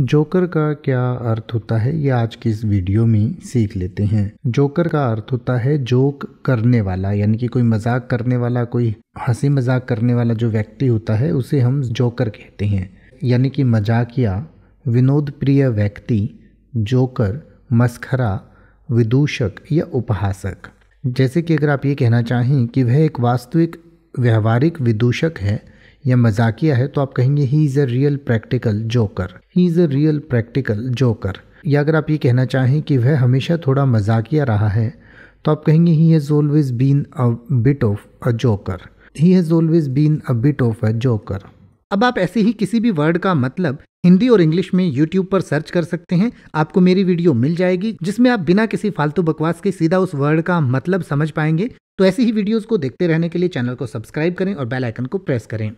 joker का क्या अर्थ होता है ये आज की इस वीडियो में सीख लेते हैं जोकर का अर्थ होता है जोक करने वाला यानी कि कोई मजाक करने वाला कोई हंसी मजाक करने वाला जो व्यक्ति होता है उसे हम जोकर कहते हैं यानी कि मजाकिया विनोद प्रिय व्यक्ति जोकर मस्खरा विदूषक या उपहासक जैसे कि अगर आप ये कहना चाहें कि वह एक वास्तविक व्यवहारिक विदूषक है या मजाकिया है तो आप कहेंगे he is a real practical joker he is a real practical joker या अगर आप ये कहना चाहें कि वह हमेशा थोड़ा मजाकिया रहा है तो आप कहेंगे he has always been a bit of a joker he has always been a bit of a joker अब आप ऐसे ही किसी भी वर्ड का मतलब हिंदी और इंग्लिश में यूट्यूब पर सर्च कर सकते हैं आपको मेरी वीडियो मिल जाएगी जिसमें आप बिना किसी फालतू बकवास के सीधा उस वर्ड का मतलब समझ पाएंगे तो ऐसी ही वीडियोस को देखते रहने के लिए चैनल को सब्सक्राइब करें और बेल आइकन को प्रेस करें